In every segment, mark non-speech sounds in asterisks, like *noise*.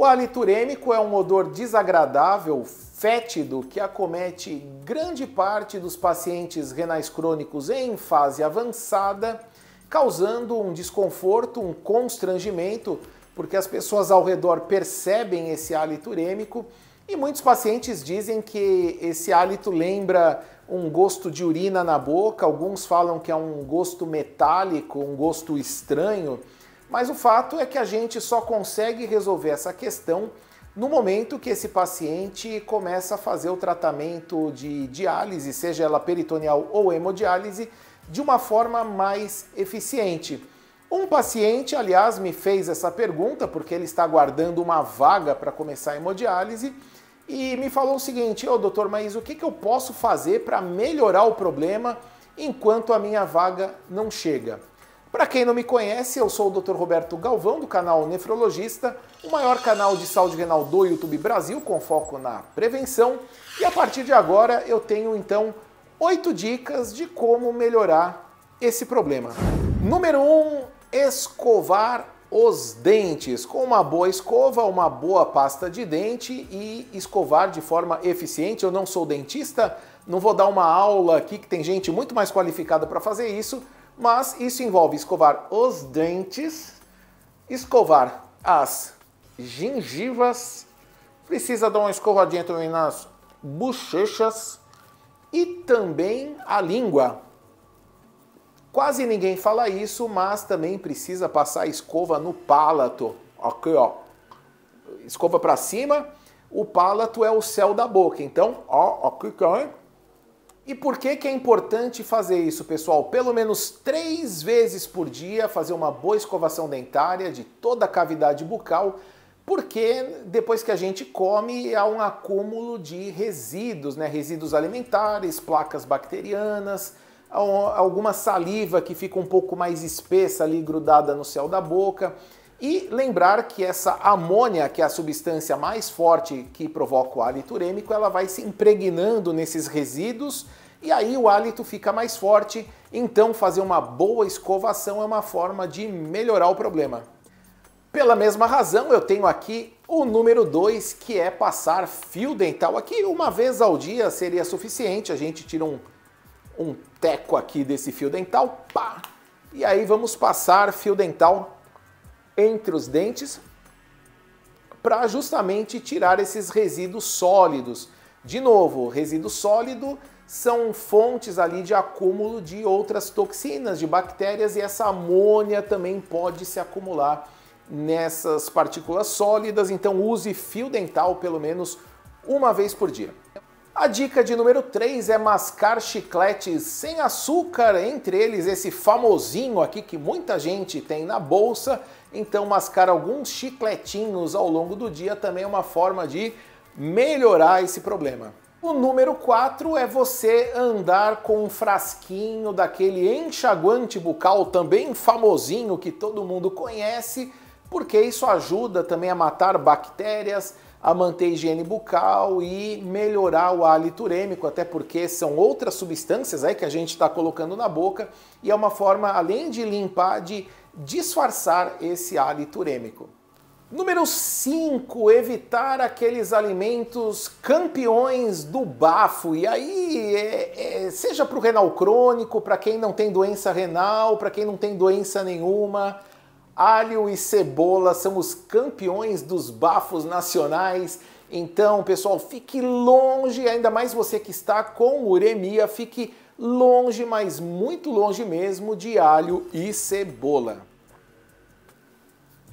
O hálito urêmico é um odor desagradável, fétido, que acomete grande parte dos pacientes renais crônicos em fase avançada, causando um desconforto, um constrangimento, porque as pessoas ao redor percebem esse hálito urêmico e muitos pacientes dizem que esse hálito lembra um gosto de urina na boca, alguns falam que é um gosto metálico, um gosto estranho. Mas o fato é que a gente só consegue resolver essa questão no momento que esse paciente começa a fazer o tratamento de diálise, seja ela peritoneal ou hemodiálise, de uma forma mais eficiente. Um paciente, aliás, me fez essa pergunta porque ele está aguardando uma vaga para começar a hemodiálise e me falou o seguinte: Ô oh, doutor, mas o que, que eu posso fazer para melhorar o problema enquanto a minha vaga não chega? Para quem não me conhece, eu sou o Dr. Roberto Galvão, do canal Nefrologista, o maior canal de saúde renal do YouTube Brasil, com foco na prevenção. E a partir de agora eu tenho então oito dicas de como melhorar esse problema. Número 1, um, escovar os dentes. Com uma boa escova, uma boa pasta de dente e escovar de forma eficiente. Eu não sou dentista, não vou dar uma aula aqui que tem gente muito mais qualificada para fazer isso mas isso envolve escovar os dentes, escovar as gengivas, precisa dar uma escovadinha também nas bochechas e também a língua. Quase ninguém fala isso, mas também precisa passar a escova no palato. Aqui, ó. Escova para cima. O palato é o céu da boca. Então, ó, aqui, ó, e por que, que é importante fazer isso, pessoal? Pelo menos três vezes por dia fazer uma boa escovação dentária de toda a cavidade bucal, porque depois que a gente come há um acúmulo de resíduos, né? Resíduos alimentares, placas bacterianas, alguma saliva que fica um pouco mais espessa ali grudada no céu da boca. E lembrar que essa amônia, que é a substância mais forte que provoca o hálito urêmico, ela vai se impregnando nesses resíduos e aí o hálito fica mais forte. Então, fazer uma boa escovação é uma forma de melhorar o problema. Pela mesma razão, eu tenho aqui o número 2, que é passar fio dental. Aqui, uma vez ao dia seria suficiente. A gente tira um, um teco aqui desse fio dental, pá! E aí vamos passar fio dental entre os dentes para justamente tirar esses resíduos sólidos. De novo, resíduo sólido são fontes ali de acúmulo de outras toxinas, de bactérias e essa amônia também pode se acumular nessas partículas sólidas, então use fio dental pelo menos uma vez por dia. A dica de número 3 é mascar chicletes sem açúcar, entre eles esse famosinho aqui que muita gente tem na bolsa então, mascar alguns chicletinhos ao longo do dia também é uma forma de melhorar esse problema. O número 4 é você andar com um frasquinho daquele enxaguante bucal, também famosinho que todo mundo conhece, porque isso ajuda também a matar bactérias, a manter a higiene bucal e melhorar o hálito urêmico, até porque são outras substâncias aí que a gente está colocando na boca e é uma forma, além de limpar, de disfarçar esse hálito urêmico. Número 5, evitar aqueles alimentos campeões do bafo. E aí, é, é, seja para o renal crônico, para quem não tem doença renal, para quem não tem doença nenhuma, Alho e cebola são os campeões dos bafos nacionais. Então, pessoal, fique longe, ainda mais você que está com uremia, fique longe, mas muito longe mesmo, de alho e cebola.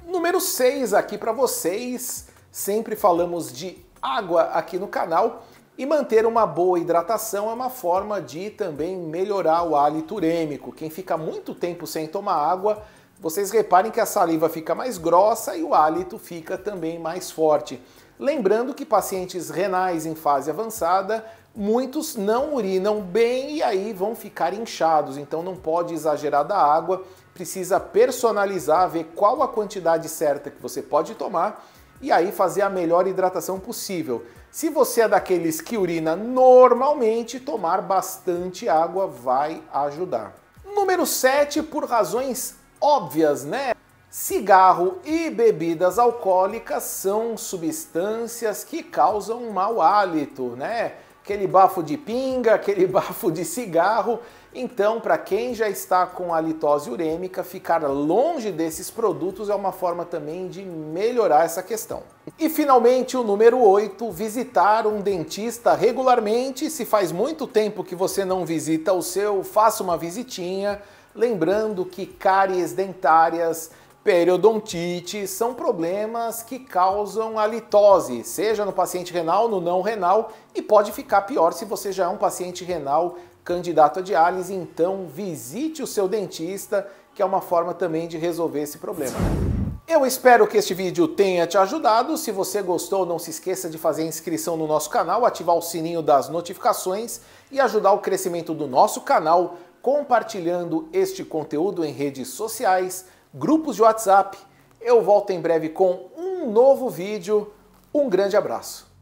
Número 6 aqui para vocês. Sempre falamos de água aqui no canal e manter uma boa hidratação é uma forma de também melhorar o hálito urêmico. Quem fica muito tempo sem tomar água vocês reparem que a saliva fica mais grossa e o hálito fica também mais forte. Lembrando que pacientes renais em fase avançada, muitos não urinam bem e aí vão ficar inchados, então não pode exagerar da água, precisa personalizar, ver qual a quantidade certa que você pode tomar e aí fazer a melhor hidratação possível. Se você é daqueles que urina normalmente, tomar bastante água vai ajudar. Número 7, por razões óbvias, né? Cigarro e bebidas alcoólicas são substâncias que causam mau hálito, né? Aquele bafo de pinga, *laughs* aquele bafo de cigarro. Então, para quem já está com halitose urêmica, ficar longe desses produtos é uma forma também de melhorar essa questão. E finalmente, o número 8, visitar um dentista regularmente. Se faz muito tempo que você não visita o seu, faça uma visitinha Lembrando que cáries dentárias, periodontite são problemas que causam halitose, seja no paciente renal, no não renal, e pode ficar pior se você já é um paciente renal candidato a diálise, então visite o seu dentista, que é uma forma também de resolver esse problema. Eu espero que este vídeo tenha te ajudado. Se você gostou, não se esqueça de fazer inscrição no nosso canal, ativar o sininho das notificações e ajudar o crescimento do nosso canal compartilhando este conteúdo em redes sociais, grupos de WhatsApp. Eu volto em breve com um novo vídeo. Um grande abraço.